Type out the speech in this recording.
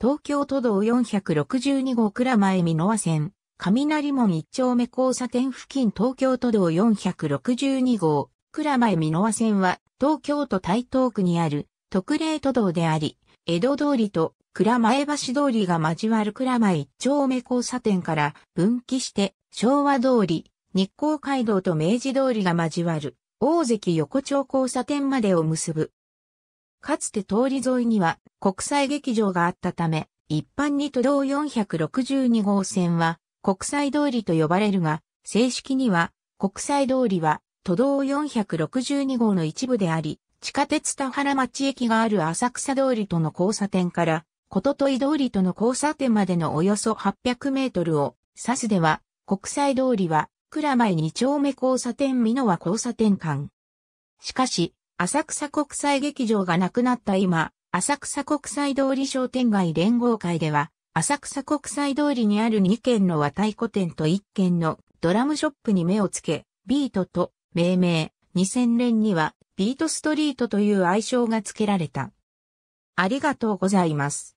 東京都道462号倉前美濃和線、雷門一丁目交差点付近東京都道462号、倉前美濃和線は、東京都台東区にある特例都道であり、江戸通りと倉前橋通りが交わる倉前一丁目交差点から分岐して、昭和通り、日光街道と明治通りが交わる、大関横丁交差点までを結ぶかつて通り沿いには国際劇場があったため、一般に都道462号線は国際通りと呼ばれるが、正式には国際通りは都道462号の一部であり、地下鉄田原町駅がある浅草通りとの交差点から、こととい通りとの交差点までのおよそ800メートルを指すでは、国際通りは、蔵前2丁目交差点美濃和交差点間。しかし、浅草国際劇場がなくなった今、浅草国際通り商店街連合会では、浅草国際通りにある2軒の和太鼓店と1軒のドラムショップに目をつけ、ビートと命名、2000年にはビートストリートという愛称が付けられた。ありがとうございます。